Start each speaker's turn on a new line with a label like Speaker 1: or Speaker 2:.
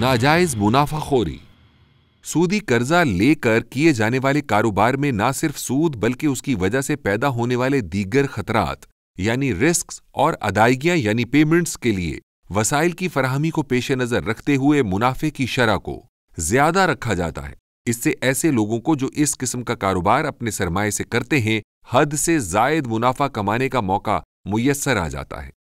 Speaker 1: नाजायज मुनाफाखोरी सूदी कर्जा लेकर किए जाने वाले कारोबार में न सिर्फ सूद बल्कि उसकी वजह से पैदा होने वाले दीगर खतरात यानी रिस्क और अदायगियां यानी पेमेंट्स के लिए वसाइल की फराहमी को पेश नज़र रखते हुए मुनाफे की शरह को ज्यादा रखा जाता है इससे ऐसे लोगों को जो इस किस्म का कारोबार अपने सरमाए से करते हैं हद से जायद मुनाफा कमाने का मौका मुयसर आ जाता है